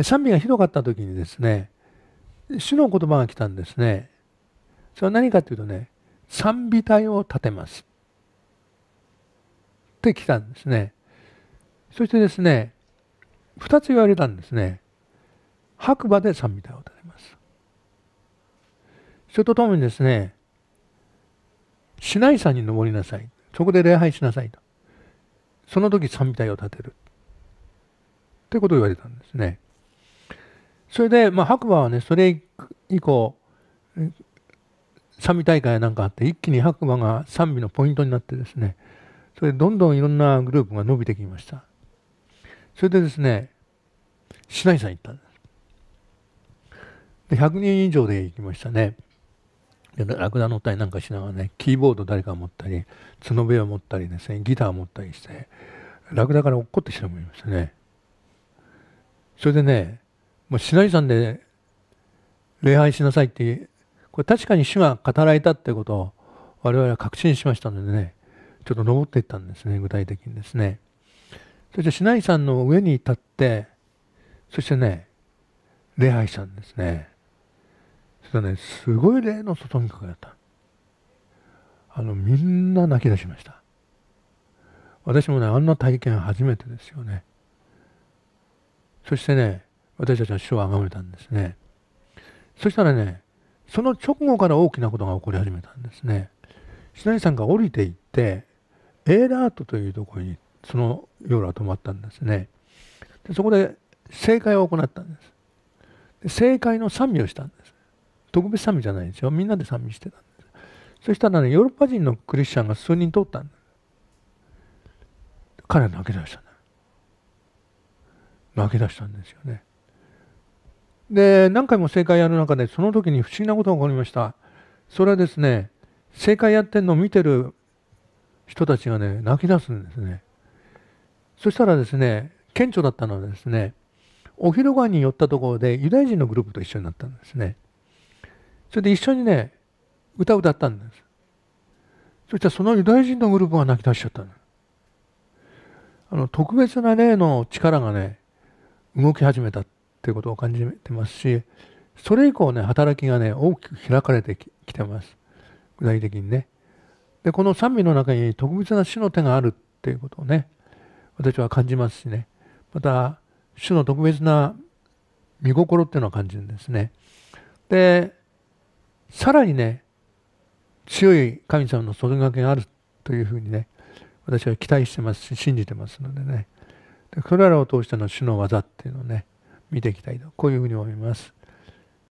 賛美がひどかった時にですね主の言葉が来たんですねそれは何かというとね賛美隊を立てますって来たんですねそしてですね2つ言われたんですね白馬で賛美隊を立てますそれとともにですね市内山に登りなさいそこで礼拝しなさいとその時賛美隊を立てるってことを言われたんですねそれで、まあ、白馬はね、それ以降、賛美大会なんかあって、一気に白馬が賛美のポイントになってですね、それでどんどんいろんなグループが伸びてきました。それでですね、市内ん行ったんです。で、100人以上で行きましたね。ラクダ乗ったりなんかしながらね、キーボード誰か持ったり、角笛を持ったりですね、ギター持ったりして、ラクダから落っこってしまいましたね。それでね、もうしなさんで礼拝しなさいってこれ確かに主が語られたってことを我々は確信しましたのでねちょっと登っていったんですね具体的にですねそしてシ内さんの上に立ってそしてね礼拝したんですねそしたらねすごい礼の外にかかったあのみんな泣き出しました私もねあんな体験初めてですよねそしてね私たちは主を崇めたんですね。そしたらね、その直後から大きなことが起こり始めたんですね。品さんが降りていって、エーラートというところにその夜は泊まったんですね。でそこで正解を行ったんです。で正解の賛美をしたんです。特別賛美じゃないんですよ。みんなで賛美してたんです。そしたらね、ヨーロッパ人のクリスチャンが数人通ったんです。彼は泣き出したね。泣き出したんですよね。で、何回も正解やる中で、その時に不思議なことが起こりました。それはですね、正解やってんのを見てる人たちがね、泣き出すんですね。そしたらですね、顕著だったのはですね、お昼ご飯に寄ったところでユダヤ人のグループと一緒になったんですね。それで一緒にね、歌を歌ったんです。そしたらそのユダヤ人のグループが泣き出しちゃったの。あの、特別な例の力がね、動き始めたっていうことを感じてますし、それ以降ね、働きがね、大きく開かれてきてます。具体的にね。で、この賛美の中に特別な主の手があるっていうことをね、私は感じますしね。また、主の特別な見心っていうのを感じるんですね。で、さらにね、強い神様の外掛けがあるというふうにね、私は期待してますし、信じてますのでね。でそれらを通しての主の技っていうのをね、見ていきたいとこういうふうに思います。